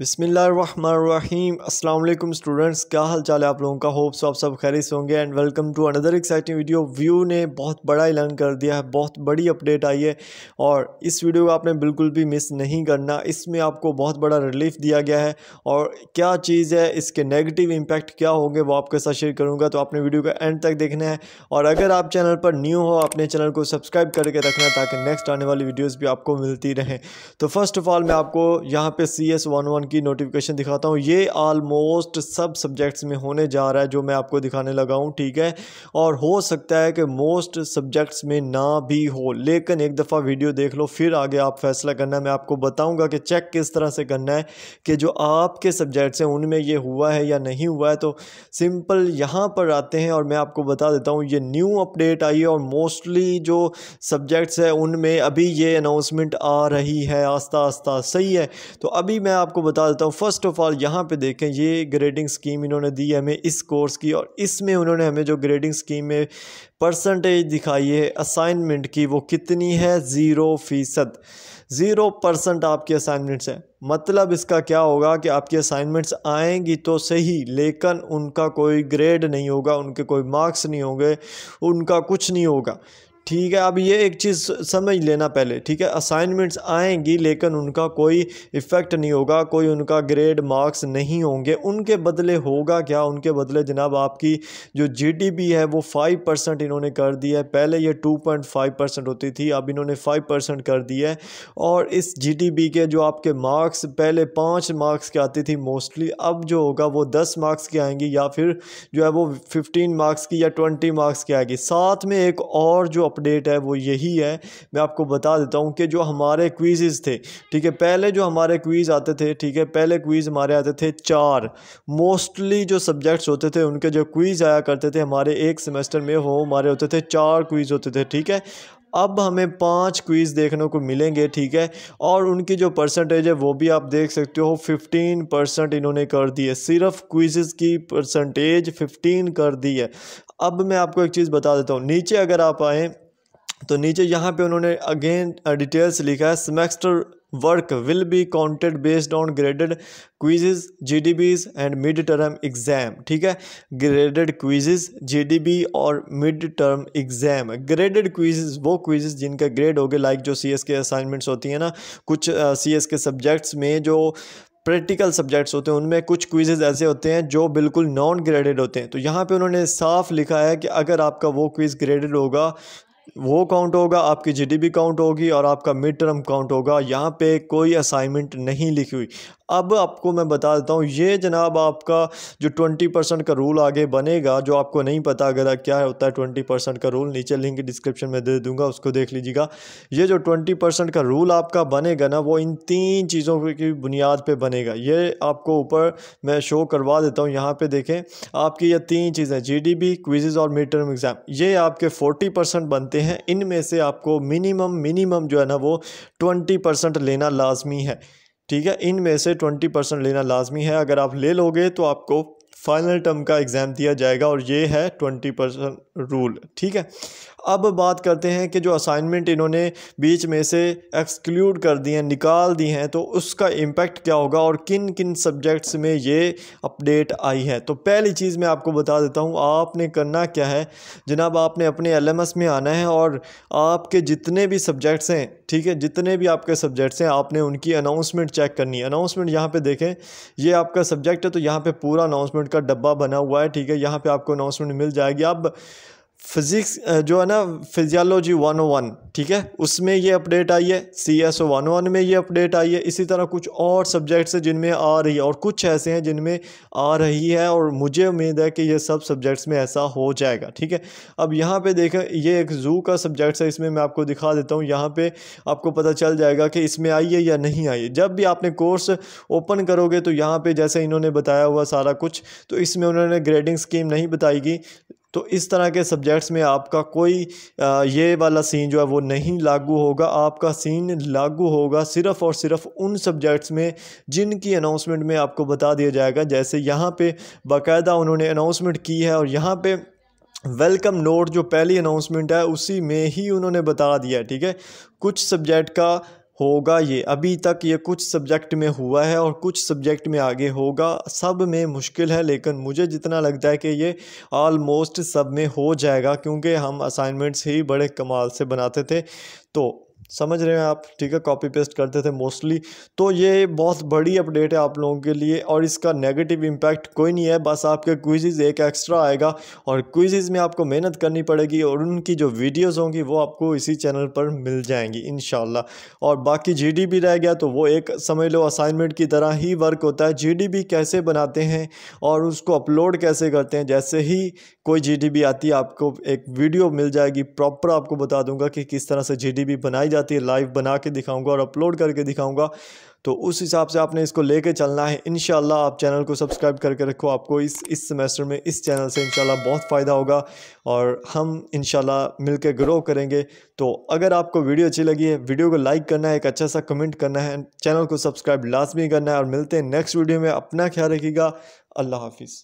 बिसमीम अल्लाम स्टूडेंट्स क्या हाल चाल है आप लोगों का होप्स आप सब खैरिस होंगे and welcome to another exciting video VU ने बहुत बड़ा ऐलान कर दिया है बहुत बड़ी अपडेट आई है और इस वीडियो को आपने बिल्कुल भी मिस नहीं करना इसमें आपको बहुत बड़ा रिलीफ दिया गया है और क्या चीज़ है इसके नेगेटिव इम्पैक्ट क्या होंगे वो आपके साथ शेयर करूँगा तो आपने वीडियो को एंड तक देखना है और अगर आप चैनल पर न्यू हो अपने चैनल को सब्सक्राइब करके रखना ताकि नेक्स्ट आने वाली वीडियोज़ भी आपको मिलती रहें तो फर्स्ट ऑफ़ ऑल मैं आपको यहाँ पर सी एस वन वन की नोटिफिकेशन दिखाता हूँ ये आलमोस्ट सब सब्जेक्ट्स में होने जा रहा है जो मैं आपको दिखाने लगा हूँ ठीक है और हो सकता है कि मोस्ट सब्जेक्ट्स में ना भी हो लेकिन एक दफ़ा वीडियो देख लो फिर आगे आप फैसला करना मैं आपको बताऊँगा कि चेक किस तरह से करना है कि जो आपके सब्जेक्ट्स हैं उनमें ये हुआ है या नहीं हुआ है तो सिंपल यहाँ पर आते हैं और मैं आपको बता देता हूँ ये न्यू अपडेट आई है और मोस्टली जो सब्जेक्ट्स है उनमें अभी ये अनाउंसमेंट आ रही है आस्ता आस्ता सही है तो अभी मैं आपको बता बता देता हूँ फ़र्स्ट ऑफ़ ऑल यहाँ पे देखें ये ग्रेडिंग स्कीम इन्होंने दी है हमें इस कोर्स की और इसमें उन्होंने हमें जो ग्रेडिंग स्कीम में परसेंटेज दिखाई है असाइनमेंट की वो कितनी है ज़ीरो फ़ीसद ज़ीरो परसेंट आपके असाइनमेंट्स हैं मतलब इसका क्या होगा कि आपकी असाइनमेंट्स आएंगी तो सही लेकिन उनका कोई ग्रेड नहीं होगा उनके कोई मार्क्स नहीं होंगे उनका कुछ नहीं होगा ठीक है अब ये एक चीज़ समझ लेना पहले ठीक है असाइनमेंट्स आएंगी लेकिन उनका कोई इफ़ेक्ट नहीं होगा कोई उनका ग्रेड मार्क्स नहीं होंगे उनके बदले होगा क्या उनके बदले जनाब आपकी जो जीडीपी है वो फाइव परसेंट इन्होंने कर दी है पहले ये टू पॉइंट फाइव परसेंट होती थी अब इन्होंने फाइव परसेंट कर दी है और इस जी के जो आपके मार्क्स पहले पाँच मार्क्स के आती थी मोस्टली अब जो होगा वो दस मार्क्स की आएंगी या फिर जो है वो फिफ्टीन मार्क्स की या ट्वेंटी मार्क्स की आएगी साथ में एक और जो अपडेट है वो यही है मैं आपको बता देता हूँ कि जो हमारे क्वीज़ थे ठीक है पहले जो हमारे क्वीज़ आते थे ठीक है पहले क्वीज़ हमारे आते थे चार मोस्टली जो सब्जेक्ट्स होते थे उनके जो क्वीज़ आया करते थे हमारे एक सेमेस्टर में वो हमारे होते थे चार क्वीज़ होते थे ठीक है अब हमें पांच क्वीज़ देखने को मिलेंगे ठीक है और उनकी जो परसेंटेज है वो भी आप देख सकते हो फिफ्टीन परसेंट इन्होंने कर दी है सिर्फ क्वीज़ की परसेंटेज फिफ्टीन कर दी है अब मैं आपको एक चीज़ बता देता हूँ नीचे अगर आप आएँ तो नीचे यहाँ पे उन्होंने अगेन डिटेल्स uh, लिखा है semester work will be counted based on graded quizzes GDBs and mid term exam ठीक है ग्रेडेड क्विजेज जीडीबी और mid term exam graded quizzes वो क्विजेज जिनका ग्रेड हो गए लाइक जो एस के असाइनमेंट्स होती हैं ना कुछ सी uh, के सब्जेक्ट्स में जो प्रैक्टिकल सब्जेक्ट्स होते हैं उनमें कुछ क्विजेज़ ऐसे होते हैं जो बिल्कुल नॉन ग्रेडेड होते हैं तो यहाँ पे उन्होंने साफ लिखा है कि अगर आपका वो क्विज़ ग्रेडेड होगा वो काउंट होगा आपकी जीडीपी काउंट होगी और आपका मिड टर्म काउंट होगा यहाँ पे कोई असाइनमेंट नहीं लिखी हुई अब आपको मैं बता देता हूँ ये जनाब आपका जो ट्वेंटी परसेंट का रूल आगे बनेगा जो आपको नहीं पता अगर क्या होता है ट्वेंटी परसेंट का रूल नीचे लिंक डिस्क्रिप्शन में दे दूंगा उसको देख लीजिएगा ये जो ट्वेंटी परसेंट का रूल आपका बनेगा ना वो इन तीन चीज़ों की बुनियाद पर बनेगा ये आपको ऊपर मैं शो करवा देता हूँ यहाँ पर देखें आपकी ये तीन चीज़ें जी डी बी और मिड टर्म एग्ज़ाम ये आपके फोर्टी परसेंट बनते हैं इनमें से आपको मिनिमम मिनिमम जो है ना वो ट्वेंटी परसेंट लेना लाजमी है ठीक है इन में से ट्वेंटी परसेंट लेना लाजमी है अगर आप ले लोगे तो आपको फाइनल टर्म का एग्ज़ाम दिया जाएगा और ये है ट्वेंटी परसेंट रूल ठीक है अब बात करते हैं कि जो असाइनमेंट इन्होंने बीच में से एक्सक्लूड कर दिए हैं निकाल दिए हैं तो उसका इम्पैक्ट क्या होगा और किन किन सब्जेक्ट्स में ये अपडेट आई है तो पहली चीज़ मैं आपको बता देता हूँ आपने करना क्या है जनाब आपने अपने एल में आना है और आपके जितने भी सब्जेक्ट्स हैं ठीक है जितने भी आपके सब्जेक्ट्स हैं आपने उनकी अनाउंसमेंट चेक करनी है अनाउंसमेंट यहाँ पर देखें ये आपका सब्जेक्ट है तो यहाँ पर पूरा अनाउंसमेंट का डब्बा बना हुआ है ठीक है यहाँ पे आपको अनाउंसमेंट मिल जाएगी अब फिज़िक्स जो है ना फिजियालॉजी 101 ठीक है उसमें ये अपडेट आई है सी एस वन वन में ये अपडेट आई है इसी तरह कुछ और सब्जेक्ट्स हैं जिनमें आ रही है और कुछ ऐसे हैं जिनमें आ रही है और मुझे उम्मीद है कि ये सब सब्जेक्ट्स में ऐसा हो जाएगा ठीक है अब यहाँ पे देखें ये एक जू का सब्जेक्ट है इसमें मैं आपको दिखा देता हूँ यहाँ पर आपको पता चल जाएगा कि इसमें आई है या नहीं आई है जब भी आपने कोर्स ओपन करोगे तो यहाँ पर जैसे इन्होंने बताया हुआ सारा कुछ तो इसमें उन्होंने ग्रेडिंग स्कीम नहीं गई तो इस तरह के सब्जेक्ट्स में आपका कोई ये वाला सीन जो है वो नहीं लागू होगा आपका सीन लागू होगा सिर्फ़ और सिर्फ़ उन सब्जेक्ट्स में जिनकी अनाउंसमेंट में आपको बता दिया जाएगा जैसे यहाँ पे बाकायदा उन्होंने अनाउंसमेंट की है और यहाँ पे वेलकम नोट जो पहली अनाउंसमेंट है उसी में ही उन्होंने बता दिया ठीक है कुछ सब्जेक्ट का होगा ये अभी तक ये कुछ सब्जेक्ट में हुआ है और कुछ सब्जेक्ट में आगे होगा सब में मुश्किल है लेकिन मुझे जितना लगता है कि ये ऑलमोस्ट सब में हो जाएगा क्योंकि हम असाइनमेंट्स ही बड़े कमाल से बनाते थे तो समझ रहे हैं आप ठीक है कॉपी पेस्ट करते थे मोस्टली तो ये बहुत बड़ी अपडेट है आप लोगों के लिए और इसका नेगेटिव इम्पैक्ट कोई नहीं है बस आपके क्विज़ एक एक्स्ट्रा आएगा और क्विजिज़ में आपको मेहनत करनी पड़ेगी और उनकी जो वीडियोस होंगी वो आपको इसी चैनल पर मिल जाएंगी इन और बाकी जी भी रह गया तो वो एक समझ लो असाइनमेंट की तरह ही वर्क होता है जी कैसे बनाते हैं और उसको अपलोड कैसे करते हैं जैसे ही कोई जी आती है आपको एक वीडियो मिल जाएगी प्रॉपर आपको बता दूंगा कि किस तरह से जी बनाई जाती है लाइव बना के दिखाऊंगा और अपलोड करके दिखाऊंगा तो उस हिसाब से आपने इसको लेके चलना है इन आप चैनल को सब्सक्राइब करके रखो आपको इस इस सेमेस्टर में इस चैनल से इनशाला बहुत फ़ायदा होगा और हम इंशाल्लाह मिलकर ग्रो करेंगे तो अगर आपको वीडियो अच्छी लगी है वीडियो को लाइक करना है एक अच्छा सा कमेंट करना है चैनल को सब्सक्राइब लाजमी करना है और मिलते हैं नेक्स्ट वीडियो में अपना ख्याल रखिएगा अल्लाह हाफिज़